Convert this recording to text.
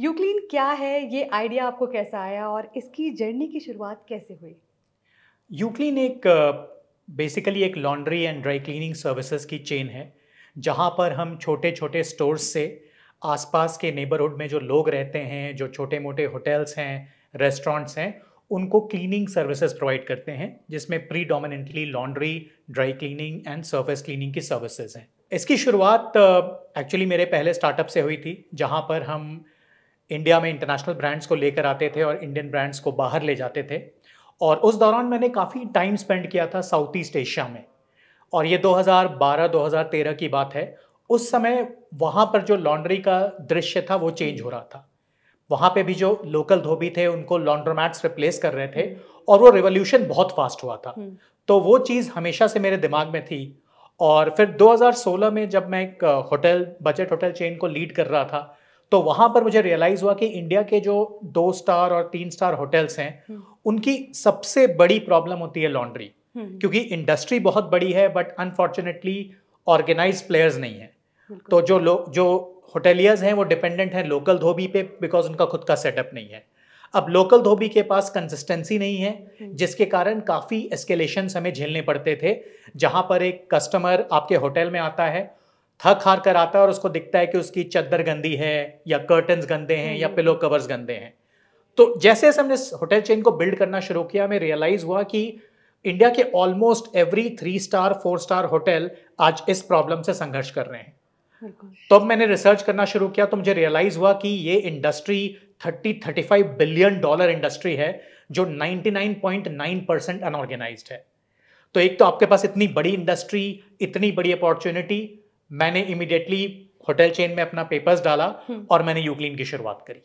यूक्लीन क्या है ये आइडिया आपको कैसा आया और इसकी जर्नी की शुरुआत कैसे हुई यूक्लीन एक बेसिकली एक laundry and dry cleaning services की चेन है जहाँ पर हम छोटे छोटे स्टोर्स से आसपास के नेबरहुड में जो लोग रहते हैं जो छोटे मोटे होटल्स हैं रेस्टोरेंट्स हैं उनको क्लीनिंग सर्विसेज प्रोवाइड करते हैं जिसमें predominantly laundry dry cleaning and surface cleaning की सर्विसेज हैं इसकी शुरुआत एक्चुअली मेरे पहले स्टार्टअप से हुई थी जहाँ पर हम इंडिया में इंटरनेशनल ब्रांड्स को लेकर आते थे और इंडियन ब्रांड्स को बाहर ले जाते थे और उस दौरान मैंने काफ़ी टाइम स्पेंड किया था साउथ ईस्ट एशिया में और ये 2012-2013 की बात है उस समय वहाँ पर जो लॉन्ड्री का दृश्य था वो चेंज हो रहा था वहाँ पे भी जो लोकल धोबी थे उनको लॉन्ड्रोमैट्स रिप्लेस कर रहे थे हम्म। और वो रिवोल्यूशन बहुत फास्ट हुआ था हम्म। तो वो चीज़ हमेशा से मेरे दिमाग में थी और फिर 2016 में जब मैं एक होटल बजट होटल चेन को लीड कर रहा था तो वहां पर मुझे रियलाइज हुआ कि इंडिया के जो दो स्टार और तीन स्टार होटल्स हैं हम्म। उनकी सबसे बड़ी प्रॉब्लम होती है लॉन्ड्री हम्म। क्योंकि इंडस्ट्री बहुत बड़ी है बट अनफॉर्चुनेटली ऑर्गेनाइज प्लेयर्स नहीं है तो जो लोग जो होटेलियर्स हैं वो डिपेंडेंट हैं लोकल धोबी पे बिकॉज उनका खुद का सेटअप नहीं है अब लोकल धोबी के पास कंसिस्टेंसी नहीं है हम्म। जिसके कारण काफ़ी एस्केलेशन हमें झेलने पड़ते थे जहाँ पर एक कस्टमर आपके होटल में आता है थक हार कर आता है और उसको दिखता है कि उसकी चद्दर गंदी है या कर्टन्स गंदे हैं या पिलो हम्म। कवर्स गंदे हैं तो जैसे जैसे हमने होटल चेन को बिल्ड करना शुरू किया हमें रियलाइज हुआ कि इंडिया के almost every three star four star hotel आज इस प्रॉब्लम से संघर्ष कर रहे हैं तो मैंने रिसर्च करना शुरू किया तो मुझे रियलाइज हुआ कि ये इंडस्ट्री 30 35 बिलियन डॉलर इंडस्ट्री है जो 99.9 परसेंट अनऑर्गेनाइज है तो एक तो आपके पास इतनी बड़ी इंडस्ट्री इतनी बड़ी अपॉर्चुनिटी मैंने इमिडिएटली होटल चेन में अपना पेपर्स डाला हम्म। और मैंने यूक्लीन की शुरुआत करी